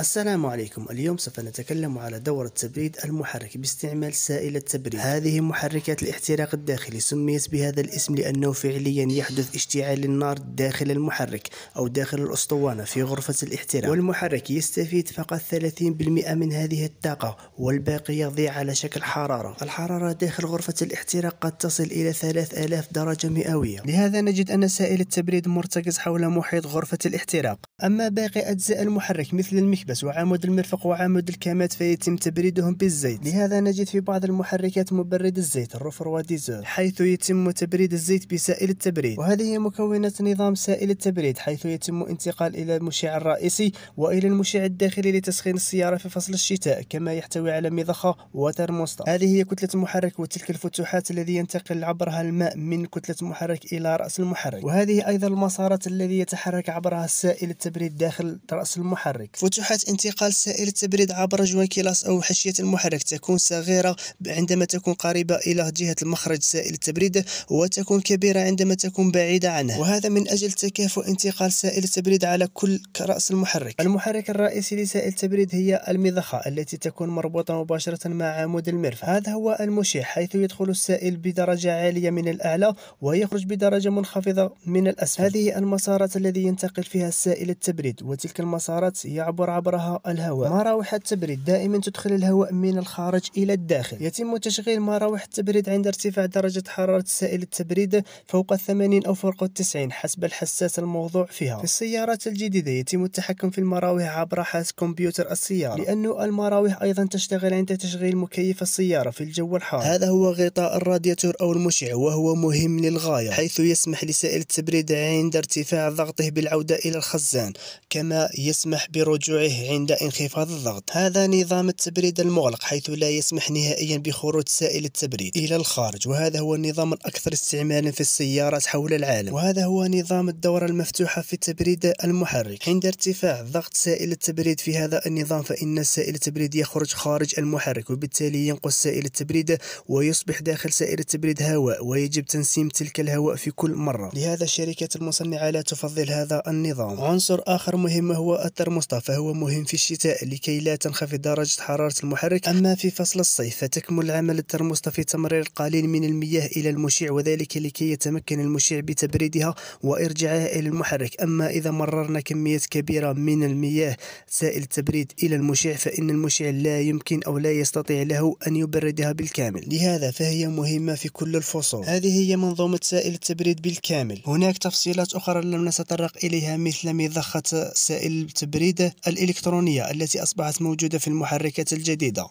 السلام عليكم اليوم سوف نتكلم على دورة تبريد المحرك باستعمال سائل التبريد هذه محركات الاحتراق الداخلي سميت بهذا الاسم لأنه فعليا يحدث اشتعال النار داخل المحرك أو داخل الأسطوانة في غرفة الاحتراق والمحرك يستفيد فقط 30% من هذه الطاقة والباقي يضيع على شكل حرارة الحرارة داخل غرفة الاحتراق قد تصل إلى 3000 درجة مئوية لهذا نجد أن سائل التبريد مرتكز حول محيط غرفة الاحتراق أما باقي أجزاء المحرك مثل المكبس وعمود المرفق وعمود الكامات فيتم تبريدهم بالزيت لهذا نجد في بعض المحركات مبرد الزيت الرفر وديزل حيث يتم تبريد الزيت بسائل التبريد وهذه هي مكونات نظام سائل التبريد حيث يتم انتقال إلى المشع الرئيسي وإلى المشع الداخلي لتسخين السيارة في فصل الشتاء كما يحتوي على مضخة وترموستا هذه هي كتلة المحرك وتلك الفتوحات الذي ينتقل عبرها الماء من كتلة المحرك إلى رأس المحرك وهذه أيضا المسارات الذي يتحرك عبرها السائل التبريد التبريد داخل رأس المحرك فتحات انتقال سائل التبريد عبر جوانكيلاس أو حشية المحرك تكون صغيرة عندما تكون قريبة إلى جهة المخرج سائل التبريد وتكون كبيرة عندما تكون بعيدة عنه وهذا من أجل تكافؤ انتقال سائل التبريد على كل رأس المحرك المحرك الرئيسي لسائل التبريد هي المضخة التي تكون مربوطة مباشرة مع عمود المرف هذا هو المشي حيث يدخل السائل بدرجة عالية من الأعلى ويخرج بدرجة منخفضة من الأسفل هذه المسارات الذي ينتقل فيها السائل التبريد وتلك المسارات يعبر عبرها الهواء مراوح التبريد دائما تدخل الهواء من الخارج إلى الداخل يتم تشغيل مراوح التبريد عند ارتفاع درجة حرارة سائل التبريد فوق 80 أو فوق 90 حسب الحساس الموضوع فيها في السيارات الجديدة يتم التحكم في المراوح عبر حاس كمبيوتر السيارة لأن المراوح أيضا تشتغل عند تشغيل مكيف السيارة في الجو الحار هذا هو غطاء الراديتور أو المشع وهو مهم للغاية حيث يسمح لسائل التبريد عند ارتفاع ضغطه بالعودة إلى الخزان الإنسان كما يسمح برجوعه عند انخفاض الضغط هذا نظام التبريد المغلق حيث لا يسمح نهائيا بخروج سائل التبريد إلى الخارج وهذا هو النظام الأكثر استعمالا في السيارات حول العالم وهذا هو نظام الدورة المفتوحة في تبريد المحرك عند ارتفاع ضغط سائل التبريد في هذا النظام فإن سائل التبريد يخرج خارج المحرك وبالتالي ينقص سائل التبريد ويصبح داخل سائل التبريد هواء ويجب تنسيم تلك الهواء في كل مرة لهذا الشركات المصنعة لا تفضل هذا النظام عنصر عنصر آخر مهم هو أثر فهو مهم في الشتاء لكي لا تنخفض درجة حرارة المحرك أما في فصل الصيف فتكمل عمل الترموستا في تمرير قليل من المياه إلى المشيع وذلك لكي يتمكن المشيع بتبريدها وإرجاعها إلى المحرك أما إذا مررنا كمية كبيرة من المياه سائل التبريد إلى المشيع فإن المشيع لا يمكن أو لا يستطيع له أن يبردها بالكامل لهذا فهي مهمة في كل الفصول هذه هي منظومة سائل التبريد بالكامل هناك تفصيلات أخرى لم نتطرق إليها مثل مذاق ضخة سائل التبريد الإلكترونية التي أصبحت موجودة في المحركات الجديدة